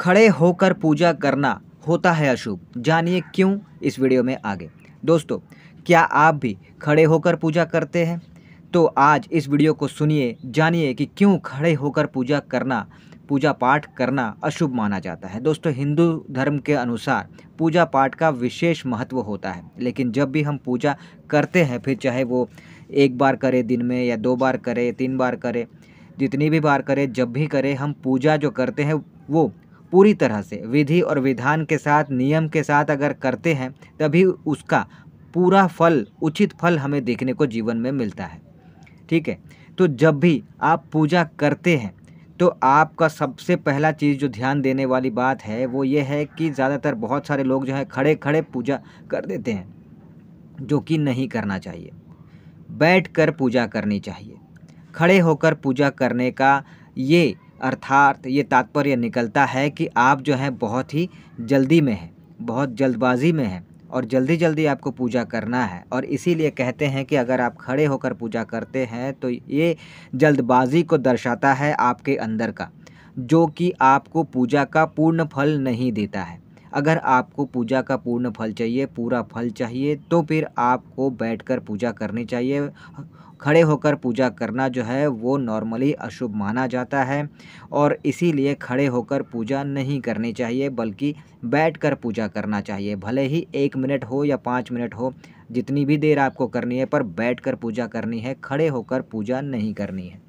खड़े होकर पूजा करना होता है अशुभ जानिए क्यों इस वीडियो में आगे दोस्तों क्या आप भी खड़े होकर पूजा करते हैं तो आज इस वीडियो को सुनिए जानिए कि क्यों खड़े होकर पूजा करना पूजा पाठ करना अशुभ माना जाता है दोस्तों हिंदू धर्म के अनुसार पूजा पाठ का विशेष महत्व होता है लेकिन जब भी हम पूजा करते हैं फिर चाहे वो एक बार करें दिन में या दो बार करें तीन बार करें जितनी भी बार करें जब भी करें हम पूजा जो करते हैं वो पूरी तरह से विधि और विधान के साथ नियम के साथ अगर करते हैं तभी उसका पूरा फल उचित फल हमें देखने को जीवन में मिलता है ठीक है तो जब भी आप पूजा करते हैं तो आपका सबसे पहला चीज़ जो ध्यान देने वाली बात है वो ये है कि ज़्यादातर बहुत सारे लोग जो है खड़े खड़े पूजा कर देते हैं जो कि नहीं करना चाहिए बैठ कर पूजा करनी चाहिए खड़े होकर पूजा करने का ये अर्थात ये तात्पर्य निकलता है कि आप जो हैं बहुत ही जल्दी में हैं बहुत जल्दबाजी में हैं और जल्दी जल्दी आपको पूजा करना है और इसीलिए कहते हैं कि अगर आप खड़े होकर पूजा करते हैं तो ये जल्दबाजी को दर्शाता है आपके अंदर का जो कि आपको पूजा का पूर्ण फल नहीं देता है अगर आपको पूजा का पूर्ण फल चाहिए पूरा फल चाहिए तो फिर आपको बैठकर पूजा करनी चाहिए खड़े होकर पूजा करना जो है वो नॉर्मली अशुभ माना जाता है और इसीलिए खड़े होकर पूजा नहीं करनी चाहिए बल्कि बैठकर पूजा करना चाहिए भले ही एक मिनट हो या पाँच मिनट हो जितनी भी देर आपको करनी है पर बैठकर पूजा करनी है खड़े होकर पूजा नहीं करनी है